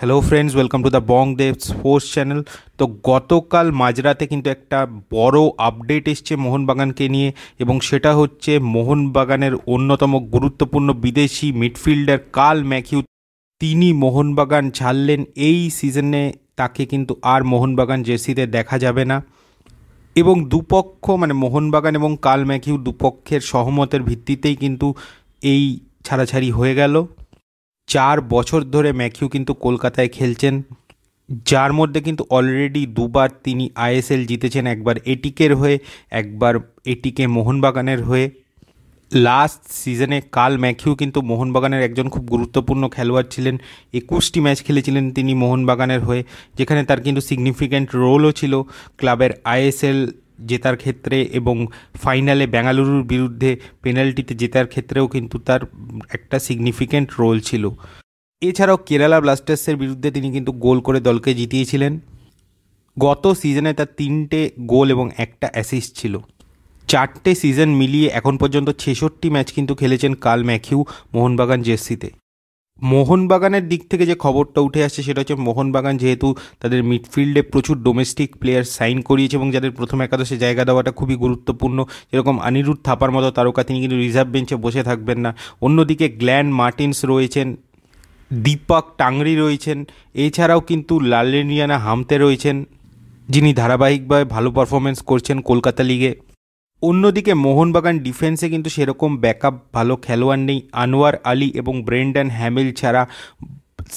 hello friends welcome to the Bong sports channel তো গতকাল মাঝরাতে কিন্তু একটা বড় আপডেট এসছে মোহনবাগানকে নিয়ে এবং সেটা হচ্ছে মোহনবাগানের অন্যতম গুরুত্বপূর্ণ বিদেশি মিডফিল্ডার কাল ম্যাকিউ তিনি মোহনবাগান ছাড়লেন এই সিজনে তাকে কিন্তু আর মোহনবাগান জেসিতে দেখা যাবে না এবং দুপক্ষ মানে মোহনবাগান এবং কাল ম্যাথিউ দুপক্ষের সহমতের ভিত্তিতেই কিন্তু এই ছাড়াছাড়ি হয়ে গেল চার বছর ধরে ম্যাথিউ কিন্তু কলকাতায় খেলছেন যার মধ্যে কিন্তু অলরেডি দুবার তিনি আইএসএল জিতেছেন একবার এটিকের হয়ে একবার এটিকে মোহনবাগানের হয়ে লাস্ট সিজনে কাল ম্যাথিউ কিন্তু মোহনবাগানের একজন খুব গুরুত্বপূর্ণ খেলোয়াড় ছিলেন একুশটি ম্যাচ খেলেছিলেন তিনি মোহনবাগানের হয়ে যেখানে তার কিন্তু সিগনিফিক্যান্ট রোলও ছিল ক্লাবের আইএসএল জেতার ক্ষেত্রে এবং ফাইনালে বেঙ্গালুরুর বিরুদ্ধে পেনাল্টিতে জেতার ক্ষেত্রেও কিন্তু তার একটা সিগনিফিক্যান্ট রোল ছিল এছাড়াও কেরালা ব্লাস্টার্সের বিরুদ্ধে তিনি কিন্তু গোল করে দলকে জিতিয়েছিলেন গত সিজনে তার তিনটে গোল এবং একটা অ্যাসিস্ট ছিল চারটে সিজন মিলিয়ে এখন পর্যন্ত ছেষট্টি ম্যাচ কিন্তু খেলেছেন কাল ম্যাথিউ মোহনবাগান জেসিতে মোহনবাগানের দিক থেকে যে খবরটা উঠে আসছে সেটা হচ্ছে মোহনবাগান যেহেতু তাদের মিডফিল্ডে প্রচুর ডোমেস্টিক প্লেয়ার সাইন করিয়েছে এবং যাদের প্রথম একাদশে জায়গা দেওয়াটা খুবই গুরুত্বপূর্ণ যেরকম আনিরুদ্ধ থাপার মতো তারকা তিনি কিন্তু রিজার্ভ বেঞ্চে বসে থাকবেন না অন্যদিকে গ্ল্যান মার্টিন্স রয়েছেন দীপক টাংরি রয়েছেন এছাড়াও কিন্তু লালেনিয়ানা হামতে রয়েছেন যিনি ধারাবাহিকভাবে ভালো পারফরমেন্স করছেন কলকাতা লিগে অন্যদিকে মোহনবাগান ডিফেন্সে কিন্তু সেরকম ব্যাকআপ ভালো খেলোয়াড় নেই আনোয়ার আলী এবং ব্রেন্ডন হ্যামিল ছাড়া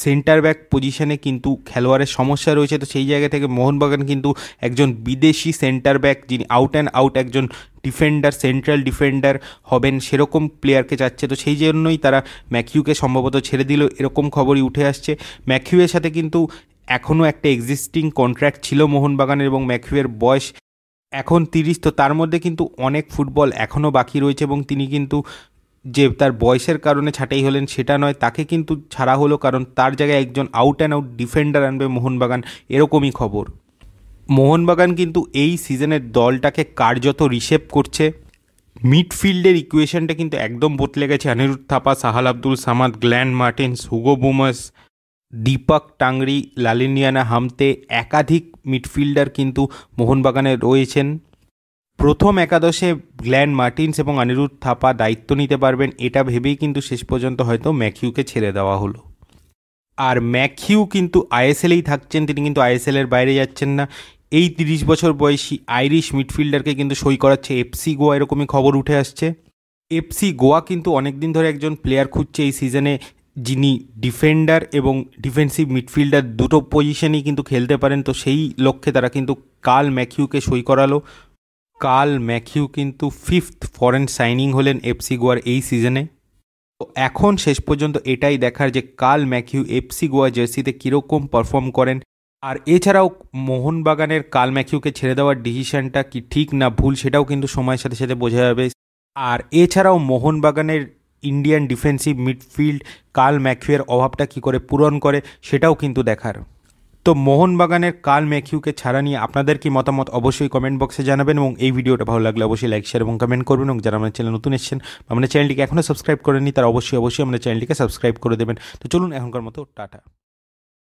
সেন্টার ব্যাক পজিশনে কিন্তু খেলোয়াড়ের সমস্যা রয়েছে তো সেই জায়গা থেকে মোহনবাগান কিন্তু একজন বিদেশি সেন্টার ব্যাক যিনি আউট অ্যান্ড আউট একজন ডিফেন্ডার সেন্ট্রাল ডিফেন্ডার হবেন সেরকম প্লেয়ারকে চাচ্ছে তো সেই জন্যই তারা ম্যাকিউকে সম্ভবত ছেড়ে দিল এরকম খবরই উঠে আসছে ম্যাকিউয়ের সাথে কিন্তু এখনও একটা এক্সিস্টিং কন্ট্রাক্ট ছিল মোহনবাগানের এবং ম্যাকিউয়ের বয়স এখন তিরিশ তো তার মধ্যে কিন্তু অনেক ফুটবল এখনও বাকি রয়েছে এবং তিনি কিন্তু যে তার বয়সের কারণে ছাটাই হলেন সেটা নয় তাকে কিন্তু ছাড়া হলো কারণ তার জায়গায় একজন আউট অ্যান্ড আউট ডিফেন্ডার আনবে মোহনবাগান এরকমই খবর মোহনবাগান কিন্তু এই সিজনের দলটাকে কার্যত রিসেভ করছে মিডফিল্ডের ইকুয়েশনটা কিন্তু একদম বদলে গেছে অনিরুদ্ধ থাপা সাহাল আব্দুল সামাদ গ্ল্যান্ড মার্টিন হুগো বুমাস দীপক টাংরি লালিনিয়ানা হামতে একাধিক মিডফিল্ডার কিন্তু মোহনবাগানে রয়েছেন প্রথম একাদশে গ্ল্যান মার্টিন্স এবং অনিরুদ্ধ থাপা দায়িত্ব নিতে পারবেন এটা ভেবেই কিন্তু শেষ পর্যন্ত হয়তো ম্যাকিউকে ছেড়ে দেওয়া হলো আর ম্যাকিউ কিন্তু আইএসএলেই থাকছেন তিনি কিন্তু আইএসএলের বাইরে যাচ্ছেন না এই তিরিশ বছর বয়সী আইরিশ মিডফিল্ডারকে কিন্তু সই করাচ্ছে এফসি গোয়া এরকমই খবর উঠে আসছে এফসি গোয়া কিন্তু অনেক দিন ধরে একজন প্লেয়ার খুঁজছে এই সিজনে যিনি ডিফেন্ডার এবং ডিফেন্সিভ মিডফিল্ডার দুটো পজিশনেই কিন্তু খেলতে পারেন তো সেই লক্ষ্যে তারা কিন্তু কাল ম্যাথিউকে সই করালো কাল ম্যাথিউ কিন্তু ফিফথ ফরেন সাইনিং হলেন এফসি গোয়ার এই সিজনে তো এখন শেষ পর্যন্ত এটাই দেখার যে কাল ম্যাথিউ এফসি গোয়া জার্সিতে কীরকম পারফর্ম করেন আর এছাড়াও মোহনবাগানের কাল ম্যাথিউকে ছেড়ে দেওয়ার ডিসিশনটা কি ঠিক না ভুল সেটাও কিন্তু সময়ের সাথে সাথে বোঝা যাবে আর এছাড়াও মোহনবাগানের ইন্ডিয়ান ডিফেন্সিভ মিডফিল্ড কাল ম্যাকিউয়ের অভাবটা কী করে পূরণ করে সেটাও কিন্তু দেখার তো মোহনবাগানের কাল ম্যাকিউকে ছাড়া নিয়ে আপনাদের কি মতামত অবশ্যই কমেন্ট বক্সে জানাবেন এবং এই ভিডিওটা ভালো লাগলে অবশ্যই লাইক শেয়ার এবং কমেন্ট করবেন এবং যারা আমার চ্যানেল নতুন এসেছেন আমাদের চ্যানেলটিকে এখনও সাবস্ক্রাইব করেনি তারা অবশ্যই অবশ্যই আমাদের চ্যানেলটিকে সাবস্ক্রাইব করে দেবেন তো চলুন এখনকার মতো টাটা